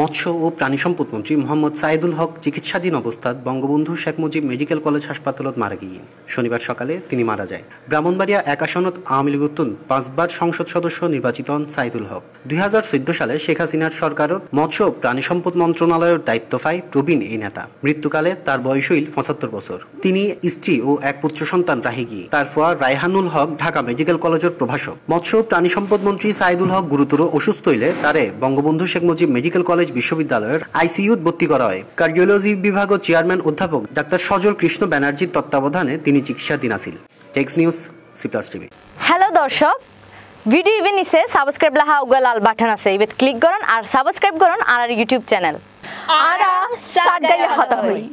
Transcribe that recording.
মৎস্য ও প্রাণী সম্পদ মন্ত্রী মোহাম্মদ সাইদুল হক চিকিৎসাধীন অবস্থাত বঙ্গবন্ধু শেখ মুজিব মেডিকেল কলেজ হাসপাতালত মারা গিয়ে শনিবার সকালে তিনি মারা যায় ব্রাহ্মণবাড়িয়া এক আসনত আওয়ামী লীগ পাঁচবার সংসদ সদস্য নির্বাচিত হন সাইদুল হক দুই সালে শেখ হাসিনার সরকারত মৎস্য প্রাণী সম্পদ মন্ত্রণালয়ের দায়িত্ব পায় প্রবীণ এই নেতা মৃত্যুকালে তার বয়স হইল পঁচাত্তর বছর তিনি স্ত্রী ও এক পুত্র সন্তান রাহিগি তার ফোয়া রায়হানুল হক ঢাকা মেডিকেল কলেজের প্রভাষক মৎস্য প্রাণী সম্পদ মন্ত্রী সাইদুল হক গুরুতর অসুস্থ হইলে তারে Bangabandhu Sheikh Mujib medical college college বিশ্ববিদ্যালয়ের আইসিইউত ভর্তি করা হয় কার্ডিওলজি বিভাগ ও চেয়ারম্যান অধ্যাপক ডাক্তার সজল কৃষ্ণ ব্যানার্জির তত্ত্বাবধানে তিনি চিকিৎসাধীন আছিলেন টেক্স news C plus TV hello দর্শক ভিডিও ইভেন নিচে সাবস্ক্রাইব লাহা উগা লাল বাটন আছে ইবেত ক্লিক করুন আর সাবস্ক্রাইব করুন আর ইউটিউব চ্যানেল আর সাগাইয়া হতা হই